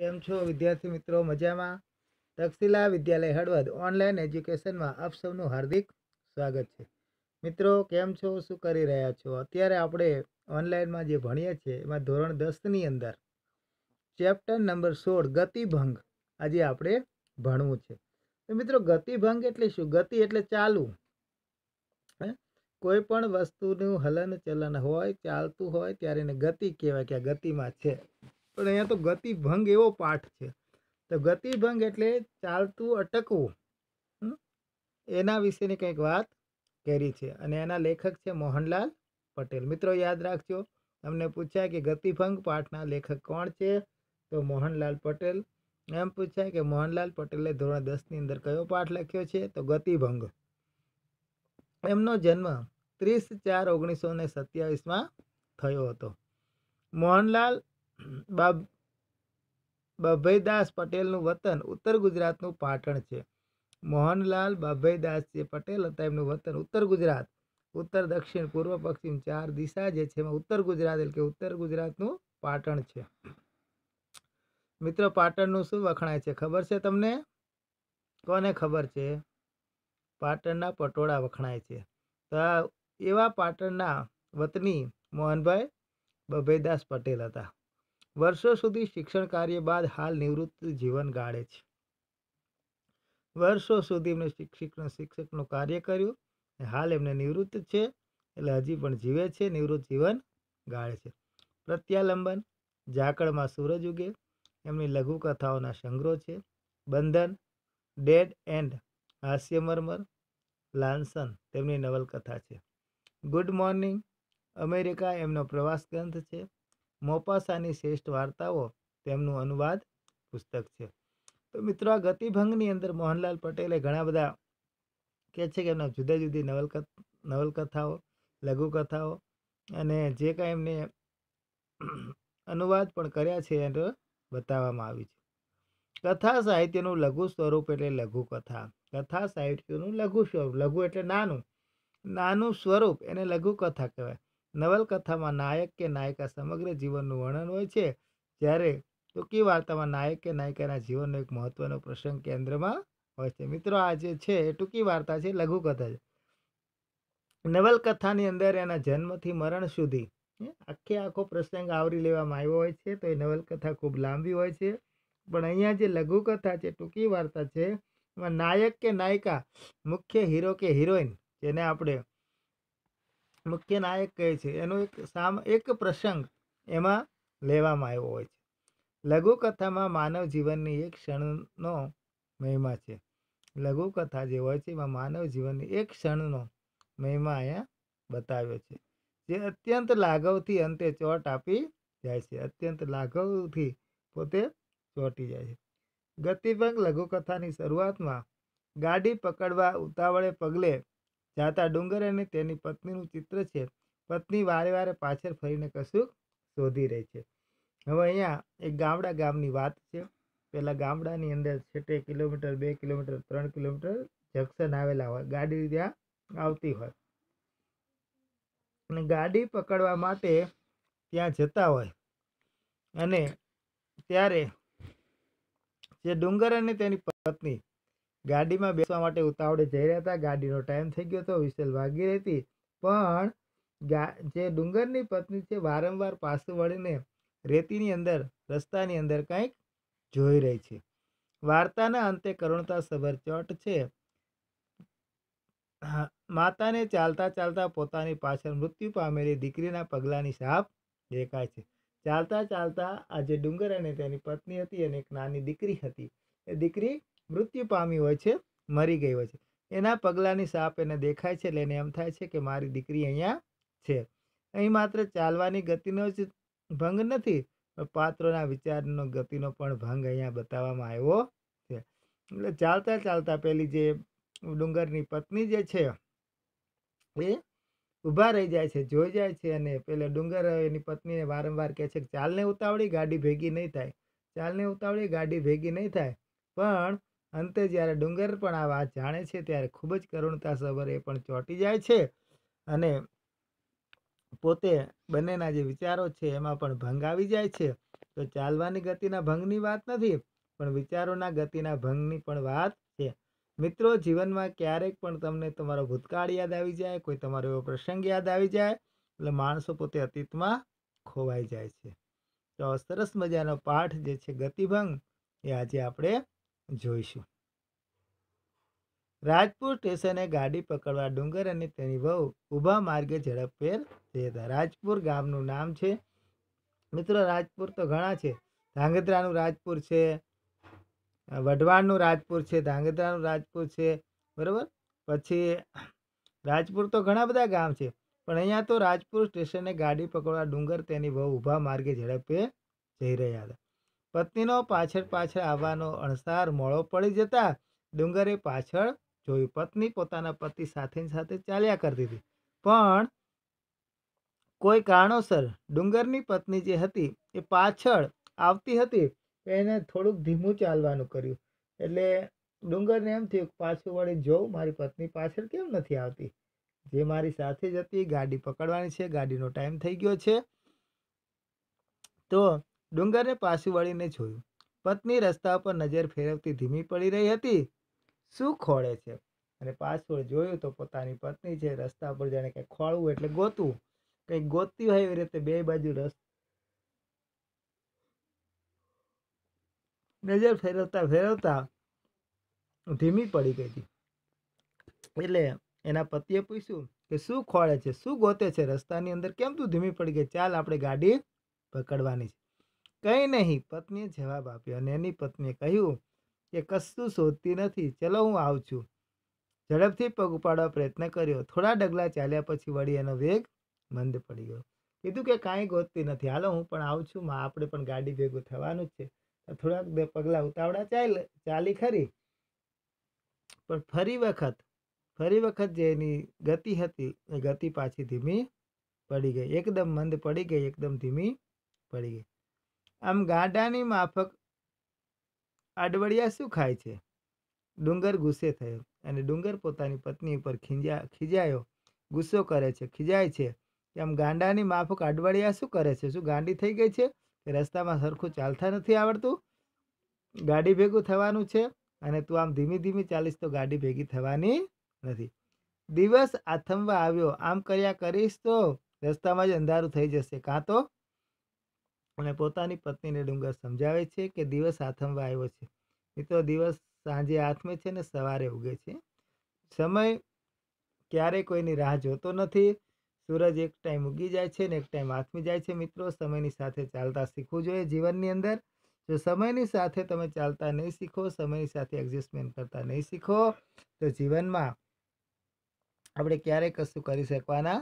કેમ છો વિદ્યાર્થી મિત્રો મજામાં તક્ષિલા વિદ્યાલય હળવદ ઓનલાઈન એજ્યુકેશનમાં આપ સૌનું હાર્દિક સ્વાગત છે મિત્રો કેમ છો શું કરી રહ્યા છો અત્યારે આપણે ઓનલાઈનમાં જે ભણીએ છીએ એમાં ધોરણ દસની અંદર ચેપ્ટર નંબર સોળ ગતિભંગ આજે આપણે ભણવું છે મિત્રો ગતિભંગ એટલે શું ગતિ એટલે ચાલવું કોઈ પણ વસ્તુનું હલન ચલન હોય ચાલતું હોય ત્યારે એને ગતિ કહેવાય કે આ ગતિમાં છે પણ અહીંયા તો ગતિભંગ એવો પાઠ છે તો ગતિભંગ એટલે ચાલતું અટકવું એના વિશેની કંઈક વાત કરી છે અને એના લેખક છે મોહનલાલ પટેલ મિત્રો યાદ રાખજો તમને પૂછાય કે ગતિભંગ પાઠના લેખક કોણ છે તો મોહનલાલ પટેલ એમ પૂછાય કે મોહનલાલ પટેલે ધોરણ દસની અંદર કયો પાઠ લખ્યો છે તો ગતિભંગ એમનો જન્મ ત્રીસ ચાર ઓગણીસો ને સત્યાવીસમાં થયો હતો મોહનલાલ બાબ બાભઈદાસ પટેલનું વતન ઉત્તર ગુજરાતનું પાટણ છે મોહનલાલ બાભઈદાસ જે પટેલ હતા એમનું વતન ઉત્તર ગુજરાત ઉત્તર દક્ષિણ પૂર્વ પશ્ચિમ ચાર દિશા જે છે એમાં ઉત્તર ગુજરાત એટલે કે ઉત્તર ગુજરાતનું પાટણ છે મિત્રો પાટણનું શું વખણાય છે ખબર છે તમને કોને ખબર છે પાટણના પટોળા વખણાય છે તો એવા પાટણના વતની મોહનભાઈ બભઈદાસ પટેલ હતા વર્ષો સુધી શિક્ષણ કાર્ય બાદ હાલ નિવૃત્ત જીવન ગાળે છે વર્ષો સુધી એમને શિક્ષકનું શિક્ષકનું કાર્ય કર્યું હાલ એમને નિવૃત્ત છે એટલે હજી પણ જીવે છે નિવૃત્ત જીવન ગાળે છે પ્રત્યાલંબન ઝાકળમાં સૂરજ ઉગે એમની લઘુકથાઓના સંગ્રહ છે બંધન ડેડ એન્ડ હાસ્યમરમર લાન્સન તેમની નવલકથા છે ગુડ મોર્નિંગ અમેરિકા એમનો પ્રવાસ ગ્રંથ છે મોપાસાની શ્રેષ્ઠ વાર્તાઓ તેમનું અનુવાદ પુસ્તક છે તો મિત્રો આ ગતિભંગની અંદર મોહનલાલ પટેલે ઘણા બધા કહે છે કે એમના જુદા જુદી નવલકથ નવલકથાઓ લઘુકથાઓ અને જે કાંઈ એમને અનુવાદ પણ કર્યા છે એને બતાવવામાં આવી છે કથા સાહિત્યનું લઘુ સ્વરૂપ એટલે લઘુકથા કથા સાહિત્યનું લઘુ સ્વરૂપ લઘુ એટલે નાનું નાનું સ્વરૂપ એને લઘુકથા કહેવાય નવલકથામાં નાયક કે નાયિકા સમગ્ર જીવનનું વર્ણન હોય છે જ્યારે ટૂંકી વાર્તામાં નાયક કે નાયિકાના જીવનનો એક મહત્વનો પ્રસંગ કેન્દ્રમાં હોય છે મિત્રો આ જે છે એ ટૂંકી વાર્તા છે લઘુકથા છે નવલકથાની અંદર એના જન્મથી મરણ સુધી આખે આખો પ્રસંગ આવરી લેવામાં આવ્યો હોય છે તો એ નવલકથા ખૂબ લાંબી હોય છે પણ અહીંયા જે લઘુકથા છે ટૂંકી વાર્તા છે એમાં નાયક કે નાયિકા મુખ્ય હીરો કે હિરોઈન જેને આપણે મુખ્ય નાયક કહે છે એનો એક સામ એક પ્રસંગ એમાં લેવામાં આવ્યો હોય છે લઘુકથામાં માનવ જીવનની એક ક્ષણનો મહિમા છે લઘુકથા જે હોય છે એમાં માનવ જીવનની એક ક્ષણનો મહિમા અહીંયા બતાવ્યો છે જે અત્યંત લાઘવથી અંતે ચોટ આપી જાય છે અત્યંત લાઘવથી પોતે ચોંટી જાય છે ગતિભંગ લઘુકથાની શરૂઆતમાં ગાડી પકડવા ઉતાવળે પગલે જાતા ડુંગર અને તેની પત્નીનું ચિત્ર છે પત્ની વારે વારે પાછળ ફરીને કશું શોધી રહી છે હવે અહીંયા એક ગામડા ગામની વાત છે પેલા ગામડાની અંદર છેટે કિલોમીટર બે કિલોમીટર ત્રણ કિલોમીટર જંકશન આવેલા હોય ગાડી ત્યાં આવતી હોય અને ગાડી પકડવા માટે ત્યાં જતા હોય અને ત્યારે જે ડુંગર અને તેની પત્ની ગાડીમાં બેસવા માટે ઉતાવળે જઈ રહ્યા હતા ગાડીનો ટાઈમ થઈ ગયો હતો વિસેલ વાગી રહી હતી પણ જે ડુંગરની પત્ની છે વારંવાર પાછું વળીને રેતીની અંદર રસ્તાની અંદર કંઈક જોઈ રહી છે વાર્તાના અંતે કરુણતા સભર ચોટ છે માતાને ચાલતા ચાલતા પોતાની પાછળ મૃત્યુ પામેલી દીકરીના પગલાંની સાપ દેખાય છે ચાલતા ચાલતા આ જે ડુંગર અને તેની પત્ની હતી અને એક નાની દીકરી હતી એ દીકરી મૃત્યુ પામી હોય છે મરી ગઈ હોય છે એના પગલાંની સાપ એને દેખાય છે એટલે એને એમ થાય છે કે મારી દીકરી અહીંયા છે અહીં માત્ર ચાલવાની ગતિનો જ ભંગ નથી પાત્રોના વિચારનો ગતિનો પણ ભંગ અહીંયા બતાવવામાં આવ્યો છે એટલે ચાલતા ચાલતા પેલી જે ડુંગરની પત્ની જે છે એ ઊભા રહી જાય છે જોઈ જાય છે અને પેલા ડુંગર એની પત્નીને વારંવાર કહે છે કે ચાલને ઉતાવળી ગાડી ભેગી નહીં થાય ચાલને ઉતાવળી ગાડી ભેગી નહીં થાય પણ અંતે જ્યારે ડુંગર પણ આ વાત જાણે છે ત્યારે ખૂબ જ કરુણતા સબર એ પણ ચોંટી જાય છે અને પોતે બંનેના જે વિચારો છે એમાં પણ ભંગ આવી જાય છે તો ચાલવાની ગતિના ભંગની વાત નથી પણ વિચારોના ગતિના ભંગની પણ વાત છે મિત્રો જીવનમાં ક્યારેક પણ તમને તમારો ભૂતકાળ યાદ આવી જાય કોઈ તમારો એવો પ્રસંગ યાદ આવી જાય એટલે માણસો પોતે અતીતમાં ખોવાઈ જાય છે તો સરસ મજાનો પાઠ જે છે ગતિભંગ એ આજે આપણે જોઈશું રાજપુર સ્ટેશને ગાડી પકડવા ડુંગર અને તેની વહુ ઊભા માર્ગે ઝડપભેર જઈ હતા રાજપુર ગામનું નામ છે મિત્રો રાજપુર તો ઘણા છે ધાંગધ્રાનું રાજપુર છે વઢવાણનું રાજપુર છે ધાંગધ્રાનું રાજપુર છે બરાબર પછી રાજપુર તો ઘણા બધા ગામ છે પણ અહીંયા તો રાજપુર સ્ટેશને ગાડી પકડવા ડુંગર તેની બહુ ઊભા માર્ગે ઝડપે જઈ રહ્યા હતા પત્નીનો પાછળ પાછળ આવવાનો અણસાર મોળો પડી જતા ડુંગરે પાછળ જોયું પત્ની પોતાના પતિ સાથે સાથે ચાલ્યા કરતી હતી પણ કોઈ કારણોસર ડુંગરની પત્ની જે હતી એ પાછળ આવતી હતી એને થોડુંક ધીમું ચાલવાનું કર્યું એટલે ડુંગરને એમ થયું પાછું વળી જોઉં મારી પત્ની પાછળ કેમ નથી આવતી જે મારી સાથે જ હતી ગાડી પકડવાની છે ગાડીનો ટાઈમ થઈ ગયો છે તો ડુંગરને પાછું વળીને જોયું પત્ની રસ્તા પર નજર ફેરવતી ધીમી પડી રહી હતી શું ખોળે છે અને પાછળ જોયું તો પોતાની પત્ની છે રસ્તા પર જાણે કંઈ ખોળવું એટલે ગોતવું કંઈક ગોતતી હોય એવી રીતે બે બાજુ રસ નજર ફેરવતા ફેરવતા ધીમી પડી ગઈ હતી એટલે એના પતિએ પૂછ્યું કે શું ખોળે છે શું ગોતે છે રસ્તાની અંદર કેમ તું ધીમી પડી ગઈ ચાલ આપણે ગાડી પકડવાની છે કંઈ નહીં પત્નીએ જવાબ આપ્યો અને એની પત્નીએ કહ્યું કે કશું શોધતી નથી ચલો હું આવું છું ઝડપથી પગ ઉપાડવા પ્રયત્ન કર્યો થોડા ડગલા ચાલ્યા પછી વળી એનો વેગ મંદ પડી ગયો કીધું કે કાંઈ ગોતતી નથી હાલો હું પણ આવું છું માં આપણે પણ ગાડી ભેગું થવાનું જ છે થોડાક બે પગલાં ઉતાવળા ચાલે ચાલી ખરી પણ ફરી વખત ફરી વખત જે એની ગતિ હતી એ ગતિ પાછી ધીમી પડી ગઈ એકદમ મંદ પડી ગઈ એકદમ ધીમી પડી ગઈ આમ ગાંડાની માફક અડવડિયા શું ખાય છે ડુંગર ગુસ્સે થયો અને ડુંગર પોતાની પત્ની ઉપર ખીજા ખીજાયો ગુસ્સો કરે છે ખીજાય છે કે આમ ગાંડાની માફક અડવડિયા શું કરે છે શું ગાંડી થઈ ગઈ છે કે રસ્તામાં સરખું ચાલતા નથી આવડતું ગાડી ભેગું થવાનું છે અને તું આમ ધીમી ધીમી ચાલીશ તો ગાડી ભેગી થવાની નથી દિવસ આથમવા આવ્યો આમ કર્યા કરીશ તો રસ્તામાં જ અંધારું થઈ જશે કાં તો અને પોતાની પત્નીને ડુંગર સમજાવે છે કે દિવસ આથમવા આવ્યો છે મિત્રો દિવસ સાંજે આથમે છે ને સવારે ઉગે છે સમય ક્યારે કોઈની રાહ જોતો નથી સૂરજ એક ટાઈમ ઉગી જાય છે ને એક ટાઈમ આથમી જાય છે મિત્રો સમયની સાથે ચાલતા શીખવું જોઈએ જીવનની અંદર જો સમયની સાથે તમે ચાલતા નહીં શીખો સમયની સાથે એડજસ્ટમેન્ટ કરતા નહીં શીખો તો જીવનમાં આપણે ક્યારેય કશું કરી શકવાના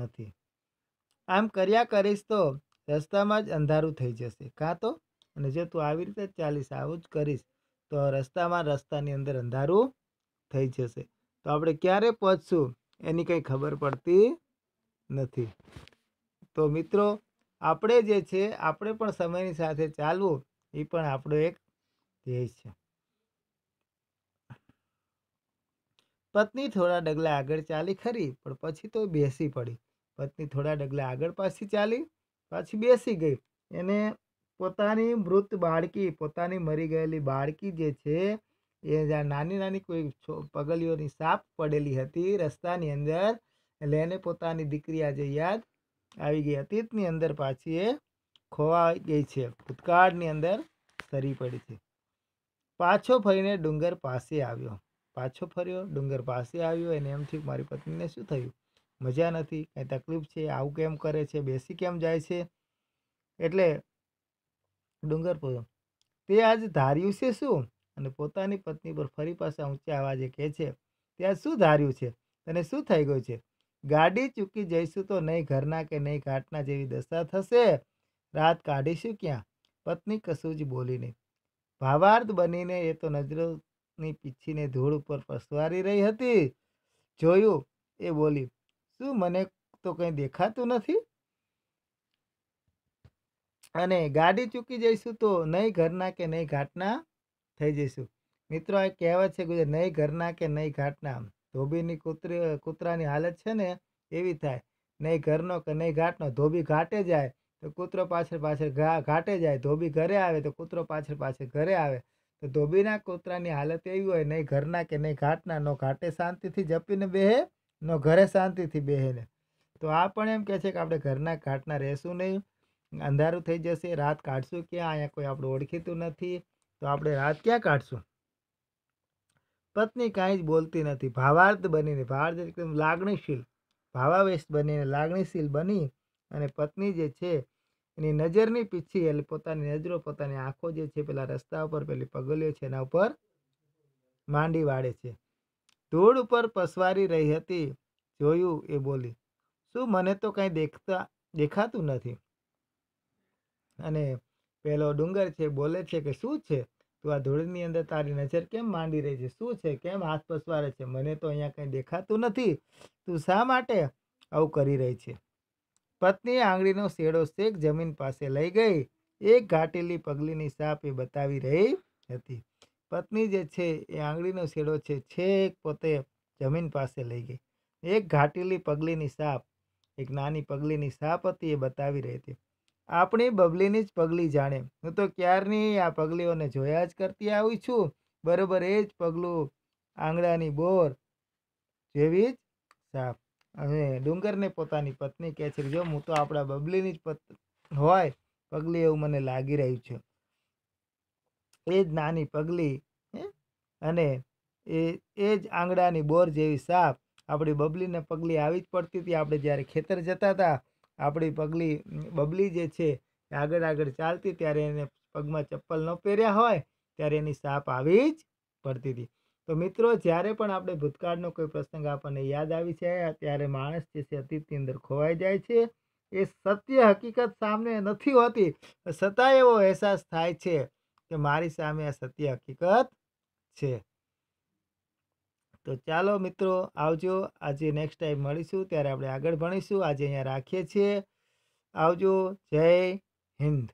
નથી આમ કર્યા કરીશ તો રસ્તામાં જ અંધારું થઈ જશે કાં તો અને જો તું આવી રીતે ચાલીશ આવું જ કરીશ તો રસ્તામાં રસ્તાની અંદર અંધારું થઈ જશે તો આપણે ક્યારે પહોંચશું એની કંઈ ખબર પડતી નથી તો મિત્રો આપણે જે છે આપણે પણ સમયની સાથે ચાલવું એ પણ આપણો એક ધ્યેય છે પત્ની થોડા ડગલા આગળ ચાલી ખરી પણ પછી તો બેસી પડી પત્ની થોડા ડગલા આગળ પાછી ચાલી પાછી બેસી ગઈ એને પોતાની મૃત બાળકી પોતાની મરી ગયેલી બાળકી જે છે એ જ્યાં નાની નાની કોઈ પગલીઓની સાપ પડેલી હતી રસ્તાની અંદર એટલે એને પોતાની દીકરી આજે યાદ આવી ગઈ અતીતની અંદર પાછી એ ખોવાઈ ગઈ છે ભૂતકાળની અંદર સરી પડી છે પાછો ફરીને ડુંગર પાસે આવ્યો પાછો ફર્યો ડુંગર પાસે આવ્યો એને એમ થયું મારી પત્નીને શું થયું મજા નથી કંઈ તકલીફ છે આવું કેમ કરે છે બેસી કેમ જાય છે એટલે ડુંગરપુર તે આજ ધાર્યું છે શું અને પોતાની પત્ની પર ફરી પાછા ઊંચા અવાજે કહે છે તે આજ શું ધાર્યું છે તને શું થઈ ગયું છે ગાડી ચૂકી જઈશું તો નહીં ઘરના કે નહીં ઘાટના જેવી દશા થશે રાત કાઢીશું ક્યાં પત્ની કશું જ બોલી નહીં ભાવાર્થ બનીને એ તો નજરોની પીછીને ધૂળ ઉપર પસવારી રહી હતી જોયું એ બોલી શું મને તો કંઈ દેખાતું નથી અને ગાડી ચૂકી જઈશું તો નહીં ઘરના કે નહીં ઘાટના થઈ જઈશું મિત્રો આ કહેવત છે ગુજરાત નહીં ઘરના કે નહીં ઘાટના ધોબીની કૂતરી કૂતરાની હાલત છે ને એવી થાય નહીં ઘરનો કે નહીં ઘાટનો ધોબી ઘાટે જાય તો કૂતરો પાછળ પાછળ ઘાટે જાય ધોબી ઘરે આવે તો કૂતરો પાછળ પાછળ ઘરે આવે તો ધોબીના કૂતરાની હાલત એવી હોય નહીં ઘરના કે નહીં ઘાટના નો ઘાટે શાંતિથી જપીને બેહે નો ઘરે શાંતિથી બેહે ને તો આ પણ એમ કહે છે કે આપણે ઘરના ઘાટના રહેશું નહીં અંધારું થઈ જશે રાત કાઢશું ક્યાં અહીંયા કોઈ આપણે ઓળખીતું નથી તો આપણે રાત ક્યાં કાઢશું પત્ની કાંઈ જ બોલતી નથી ભાવાર્થ બનીને ભાવાર્થ એકદમ લાગણીશીલ ભાવાવેશ બનીને લાગણીશીલ બની અને પત્ની જે છે એની નજરની પીછી એટલે પોતાની નજરો પોતાની આંખો જે છે પેલા રસ્તા ઉપર પેલી પગલીઓ છે એના ઉપર માંડી વાળે છે ધૂળ ઉપર પસવારી રહી હતી જોયું એ બોલી શું મને તો કંઈ દેખતા દેખાતું નથી અને પેલો ડુંગર છે બોલે છે કે શું છે તું આ ધૂળની અંદર તારી નજર કેમ માંડી રહી છે શું છે કેમ હાથ પસવારે છે મને તો અહીંયા કંઈ દેખાતું નથી તું શા માટે આવું કરી રહી છે પત્ની આંગળીનો શેડો શેક જમીન પાસે લઈ ગઈ એક ઘાટેલી પગલીની સાપ એ બતાવી રહી હતી પત્ની જે છે એ આંગળીનો શેડો છે છેક પોતે જમીન પાસે લઈ ગઈ એક ઘાટેલી પગલીની સાપ એક નાની પગલીની સાપ હતી એ બતાવી રહી હતી આપણી બબલીની જ પગલી જાણે હું તો ક્યારની આ પગલીઓને જોયા જ કરતી આવી છું બરોબર એ જ પગલું આંગળાની બોર જેવી જ સાપ અને ડુંગરને પોતાની પત્ની કહે છે જો હું તો આપણા બબલીની જ પત હોય પગલી એવું મને લાગી રહ્યું છે એ જ નાની પગલી અને એ એ જ આંગડાની બોર જેવી સાપ આપણી બબલીને પગલી આવી જ પડતી હતી આપણે જ્યારે ખેતર જતા હતા આપણી પગલી બબલી જે છે એ આગળ આગળ ચાલતી ત્યારે એને પગમાં ચપ્પલ ન પહેર્યા હોય ત્યારે એની સાપ આવી જ પડતી હતી તો મિત્રો જ્યારે પણ આપણે ભૂતકાળનો કોઈ પ્રસંગ આપણને યાદ આવી છે ત્યારે માણસ જે છે અતીતની અંદર ખોવાઈ જાય છે એ સત્ય હકીકત સામે નથી હોતી છતાં એવો અહેસાસ થાય છે કે મારી સામે આ સત્ય હકીકત છે તો ચાલો મિત્રો આવજો આજે નેક્સ્ટ ટાઈમ મળીશું ત્યારે આપણે આગળ ભણીશું આજે અહીંયા રાખીએ છીએ આવજો જય હિન્દ